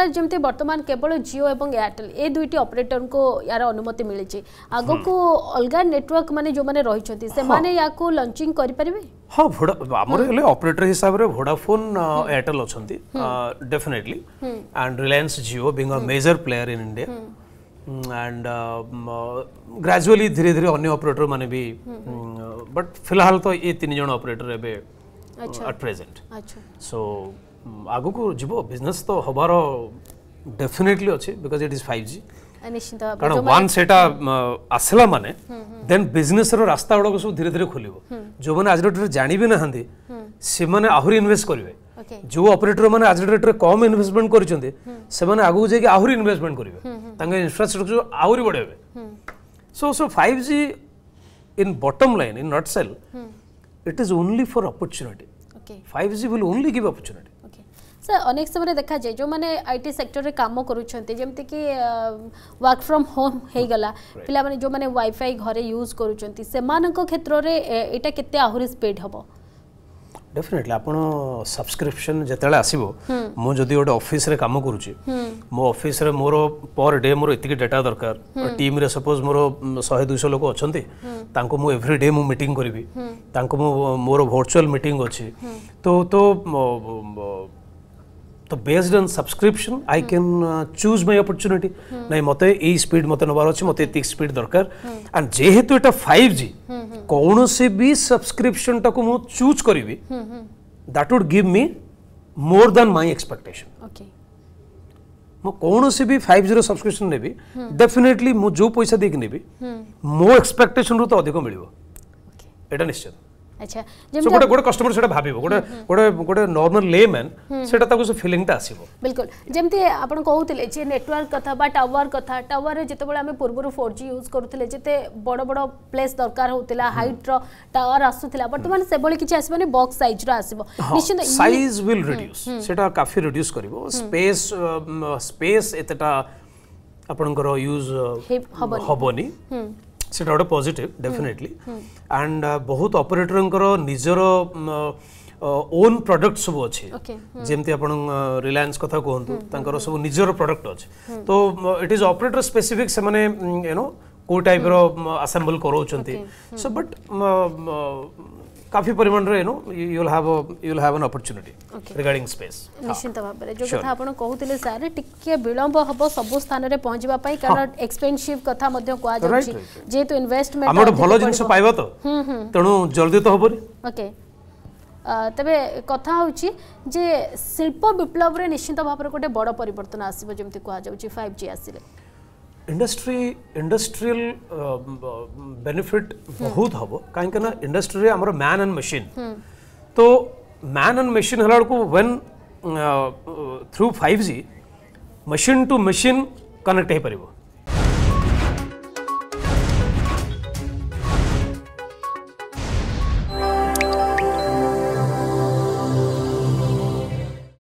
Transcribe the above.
जमी बर्तमान केवल जिओ और एयरटेल ए दुईट अपरेटर को यार अनुमति मिली आग को हम्म। अलग नेटवर्क मान जो मैंने रही लंचिंग माने करें हाँ भोडा आमर हेले ऑपरेटर हिसाब से भोडाफोन एयरटेल अच्छा definitely and Reliance Jio being a major player in India and gradually धीरे धीरे अन्य अपरेटर मैंने भी बट हम्म। हम्म, फिलहाल तो ये तीन जन अपरेटर एट प्रेजेंट सो ଆଗକୁ ଯିବ ବିଜନେସ୍ ତ ହେବାର ଡେଫିନେଟଲି ଅଛି because it is five G କାରଣ ୱାନ୍ ସେଟା ଆସିଲା ମାନେ ଦେନ୍ ବିଜନେସ୍ର ରାସ୍ତା ଗୁଡ଼ାକ ସବୁ ଧୀରେ ଧୀରେ ଖୋଲିବ ଯେଉଁମାନେ ଆଜି ଡେଟ୍ରେ ଜାଣିବି ନାହାନ୍ତି ସେମାନେ ଆହୁରି ଇନଭେଷ୍ଟ କରିବେ ଯେଉଁ ଅପରେଟର ମାନେ ଆଜି ଡେଟ୍ରେ କମ୍ ଇନଭେଷ୍ଟମେଣ୍ଟ କରିଛନ୍ତି ସେମାନେ ଆଗକୁ ଯାଇକି ଆହୁରି ଇନଭେଷ୍ଟମେଣ୍ଟ କରିବେ ତାଙ୍କ ଇନଫ୍ରାଷ୍ଟ୍ରକ୍ଚର ଆହୁରି ବଢ଼େଇବେ so so five G in bottom line in nutshell hmm. it is only for opportunity okay 5g will only give opportunity sir ଅନେକ সময় ଦେଖାଯାଏ ଯେଉଁମାନେ ଆଇ ଟି ସେକ୍ଟରରେ କାମ କରୁଛନ୍ତି ଯେମିତିକି ୱାର୍କ ଫ୍ରମ୍ ହୋମ୍ ହେଇଗଲା ପିଲାମାନେ ଯେଉଁମାନେ ୱାଇଫାଇ ଘରେ ୟୁଜ୍ କରୁଛନ୍ତି ସେମାନଙ୍କ କ୍ଷେତ୍ରରେ ଏଇଟା କେତେ ଆହୁରି এটা ହେବ আহুরি ଡେଫିନେଟଲି ଆପଣ ସବସ୍କ୍ରିପସନ୍ ଯେତେବେଳେ ଆସିବ ମୁଁ ଯଦି ଗୋଟେ ଅଫିସରେ କାମ କରୁଛି ମୋ ଅଫିସରେ ମୋର ପର୍ ଡେ ମୋର ଏତିକି ଡେଟା ଦରକାର ଟିମ୍ରେ ସପୋଜ୍ ମୋର ଶହେ ଦୁଇଶହ ଲୋକ ଅଛନ୍ତି ତାଙ୍କୁ ମୁଁ ଏଭ୍ରି ଡେ ମୁଁ ମିଟିଂ କରିବି ତାଙ୍କୁ ମୁଁ ମୋର ଭର୍ଚୁଆଲ୍ ମିଟିଂ ଅଛି ତ ତ तो based on subscription I can choose my opportunity ना मते ए e स्पीड मते नबार अछि मते एतिक स्पीड दरकार एंड hmm. जेहेतु एटा 5G hmm, hmm. कोनोसी भी सब्सक्रिप्शन टाको मु चूज करिवि that would give me more than my expectation okay मो कोनोसी भी 5G रो सब्सक्रिप्शन नेबी डेफिनेटली मु जो पैसा देख नेबी मो एक्सपेक्टेशन रो तो अधिक मिलिबो एटा निश्चित আচ্ছা যেমন গোটে গোটে কাস্টমার সেটা ভাবিব গোটে গোটে গোটে নর্মাল লেম্যান সেটা তাকু সে ফিলিংটা আসিব বিলকুল যেমতি আপন কহুতলে যে নেটওয়ার্ক কথা বা টাওয়ার কথা টাওয়ারে যেতবেলে আমি পূর্বরু 4G ইউজ করুতলে যেতে বড় বড় প্লেস দরকার হউতলা হাইট র টাওয়ার আসুতলা বর্তমান সেবলে কিছু আসবানি বক্স সাইজ র আসিব নিশ্চিত সাইজ উইল রিডিউস সেটা কাফি রিডিউস করিব স্পেস স্পেস এতটা ଆପଣଙ୍କର ୟୁଜ୍ ହେବନି ସେଇଟା ଗୋଟେ ପଜିଟିଭ୍ ଡେଫିନେଟଲି ଆଣ୍ଡ ବହୁତ ଅପରେଟରଙ୍କର ନିଜର ଓନ୍ ପ୍ରଡକ୍ଟ ସବୁ ଅଛି ଯେମିତି ଆପଣ ରିଲାଏନ୍ସ କଥା କୁହନ୍ତୁ ତାଙ୍କର ସବୁ ନିଜର ପ୍ରଡକ୍ଟ ଅଛି ତ ଇଟ୍ ଇଜ୍ ଅପରେଟର ସ୍ପେସିଫିକ୍ ସେମାନେ ୟୁନୋ କେଉଁ ଟାଇପ୍ର ଆସେମ୍ବଲ୍ କରାଉଛନ୍ତି ସୋ ବଟ୍ काफी परिमाण रे no you will have a you will have an opportunity regarding space निश्चित रे जो कथा आपण कहूतिले सारे टिके विलंब हबो सब स्थान रे पहुंचबा पाई कारण एक्सपेंसिव कथा मध्य कोआ जाउची जेतु इन्वेस्टमेंट हमर भलो जिंस पाइबो तो तणु जल्दी तो हबो ओके तबे कथा होची जे शिल्प विप्लव रे निश्चित भाव रे कोटे बडो परिवर्तन आसीबो যেমন को आ जाउची 5G आसीले इंडस्ट्री इंडस्ट्रियल बेनिफिट बहुत हम कहीं इंडस्ट्री आम मैन एंड मशीन तो मैन एंड मशीन हला when through five G machine to machine connect हो पार